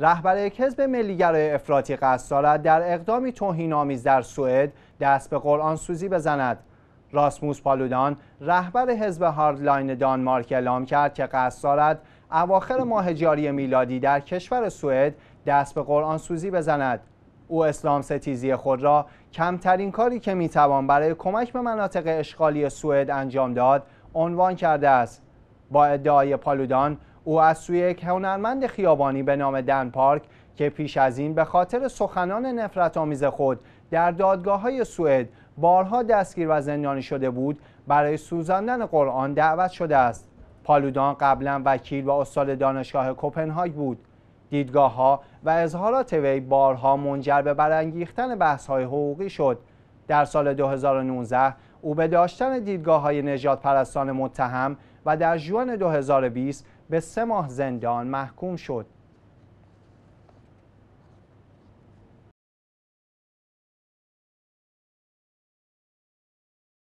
رهبر یک حزب ملیگرای افراطی قصد دارد در اقدامی توهینآمیز در سوئد دست به قرآن سوزی بزند راسموس پالودان رهبر حزب هاردلاین دانمارک اعلام کرد که قصد دارد اواخر ماه جاری میلادی در کشور سوئد دست به قرآن سوزی بزند او اسلام ستیزی خود را کمترین کاری که میتوان برای کمک به مناطق اشغالی سوئد انجام داد عنوان کرده است با ادعای پالودان او از سوی یک هنرمند خیابانی به نام دن پارک که پیش از این به خاطر سخنان نفرت آمیز خود در دادگاه های سوئد بارها دستگیر و زندانی شده بود برای سوزاندن قرآن دعوت شده است پالودان قبلا وکیل و استاد دانشگاه کپنهاگ بود دیدگاه ها و اظهارات وی بارها منجر به برانگیختن بحث های حقوقی شد در سال 2019 او به داشتن دیدگاه های نجات پرستان متهم و در جوان 2020 به سه ماه زندان محکوم شد